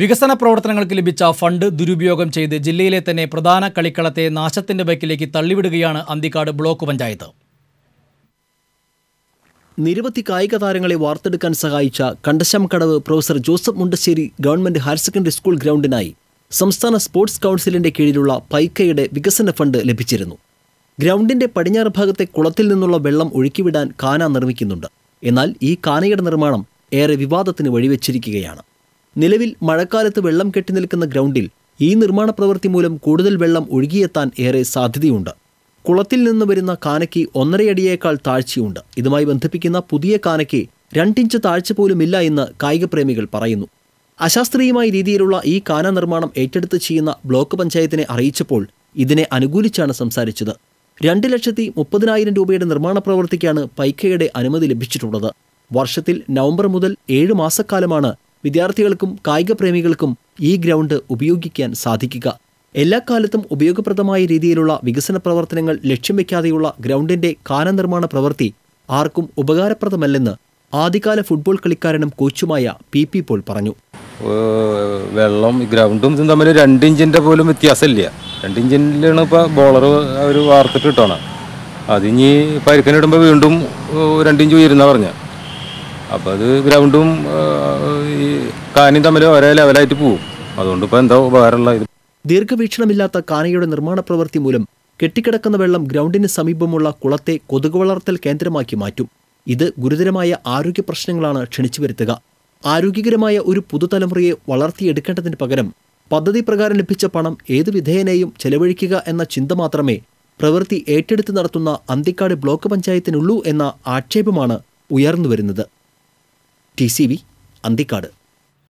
വികസന പ്രവർത്തനങ്ങൾക്ക് ലഭിച്ച ഫണ്ട് ദുരുപയോഗം ചെയ്ത് ജില്ലയിലെ തന്നെ പ്രധാന കളിക്കളത്തെ നാശത്തിന്റെ ബൈക്കിലേക്ക് തള്ളിവിടുകയാണ് അന്തിക്കാട് ബ്ലോക്ക് പഞ്ചായത്ത് നിരവധി കായിക താരങ്ങളെ വാർത്തെടുക്കാൻ സഹായിച്ച കടവ് professor Joseph Mundassery government higher secondary school ഗ്രൗണ്ടിനായി സംസ്ഥാന സ്പോർട്സ് കൗൺസിലിന്റെ കീഴിലുള്ള പൈക്കയുടെ വികസന ഫണ്ട് ലഭിച്ചിരുന്നു ഗ്രൗണ്ടിന്റെ പടിഞ്ഞാറ് ഭാഗത്തെ കുളത്തിൽ നിന്നുള്ള വെള്ളം ഒഴുക്കിവിടാൻ കാന നിർമ്മിക്കുന്നുണ്ട് എന്നാൽ ഈ കാനയുടെ നിർമ്മാണം ഏറെ വിവാദത്തിന് വഴിവെച്ചിരിക്കുകയാണ് നിലവിൽ മഴക്കാലത്ത് വെള്ളം കെട്ടിനിൽക്കുന്ന ഗ്രൗണ്ടിൽ ഈ നിർമ്മാണ പ്രവൃത്തി മൂലം കൂടുതൽ വെള്ളം ഒഴുകിയെത്താൻ ഏറെ സാധ്യതയുണ്ട് കുളത്തിൽ നിന്ന് വരുന്ന കാനയ്ക്ക് ഒന്നരയടിയേക്കാൾ താഴ്ചയുണ്ട് ഇതുമായി ബന്ധിപ്പിക്കുന്ന പുതിയ കാനയ്ക്ക് രണ്ടിഞ്ച് താഴ്ച പോലുമില്ല എന്ന് കായികപ്രേമികൾ പറയുന്നു അശാസ്ത്രീയമായ രീതിയിലുള്ള ഈ കാന നിർമ്മാണം ഏറ്റെടുത്ത് ചെയ്യുന്ന ബ്ലോക്ക് പഞ്ചായത്തിനെ അറിയിച്ചപ്പോൾ ഇതിനെ അനുകൂലിച്ചാണ് സംസാരിച്ചത് രണ്ട് ലക്ഷത്തി മുപ്പതിനായിരം രൂപയുടെ നിർമ്മാണ പ്രവൃത്തിക്കാണ് പൈക്കയുടെ അനുമതി ലഭിച്ചിട്ടുള്ളത് വർഷത്തിൽ നവംബർ മുതൽ ഏഴ് മാസക്കാലമാണ് വിദ്യാർത്ഥികൾക്കും കായിക പ്രേമികൾക്കും ഈ ഗ്രൗണ്ട് ഉപയോഗിക്കാൻ സാധിക്കുക എല്ലാ കാലത്തും ഉപയോഗപ്രദമായ രീതിയിലുള്ള വികസന പ്രവർത്തനങ്ങൾ ലക്ഷ്യം വയ്ക്കാതെയുള്ള ഗ്രൗണ്ടിന്റെ കാനനിർമ്മാണ പ്രവൃത്തി ആർക്കും ഉപകാരപ്രദമല്ലെന്ന് ആദ്യകാല ഫുട്ബോൾ കളിക്കാരനും കോച്ചുമായ പി പി പോൾ പറഞ്ഞു വെള്ളം ഗ്രൗണ്ടും തമ്മിൽ രണ്ട് പോലും വ്യത്യാസമില്ല രണ്ടിഞ്ചിലാണ് ഇഞ്ചിലാണ് ഇപ്പോൾ ബോളർ അവർ വാർത്തിട്ട് കിട്ടണം അതിനി പരിക്കനിടുമ്പോൾ വീണ്ടും രണ്ടിഞ്ച് ഇഞ്ച് ഉയരുന്ന പറഞ്ഞാൽ അപ്പോൾ അത് ഗ്രൗണ്ടും ഈ കാനും തമ്മിൽ ഒരേ ലെവലായിട്ട് പോകും അതുകൊണ്ട് ഇപ്പം എന്താ ഉപകാരമുള്ള ഇത് ദീർഘവീക്ഷണമില്ലാത്ത കാനയുടെ നിർമ്മാണ പ്രവൃത്തി മൂലം കെട്ടിക്കിടക്കുന്ന വെള്ളം ഗ്രൗണ്ടിന് സമീപമുള്ള കുളത്തെ കൊതുക് വളർത്തൽ കേന്ദ്രമാക്കി മാറ്റും ഇത് ഗുരുതരമായ ആരോഗ്യ പ്രശ്നങ്ങളാണ് ക്ഷണിച്ചു വരുത്തുക ആരോഗ്യകരമായ ഒരു പുതുതലമുറയെ വളർത്തിയെടുക്കേണ്ടതിന് പകരം പദ്ധതി പ്രകാരം ലഭിച്ച പണം ഏതു വിധേയനെയും ചെലവഴിക്കുക എന്ന ചിന്ത മാത്രമേ പ്രവൃത്തി ഏറ്റെടുത്ത് നടത്തുന്ന അന്തിക്കാട് ബ്ലോക്ക് പഞ്ചായത്തിനുള്ളൂ എന്ന ആക്ഷേപമാണ് ഉയർന്നുവരുന്നത് ടി സി വി അന്തിക്കാട്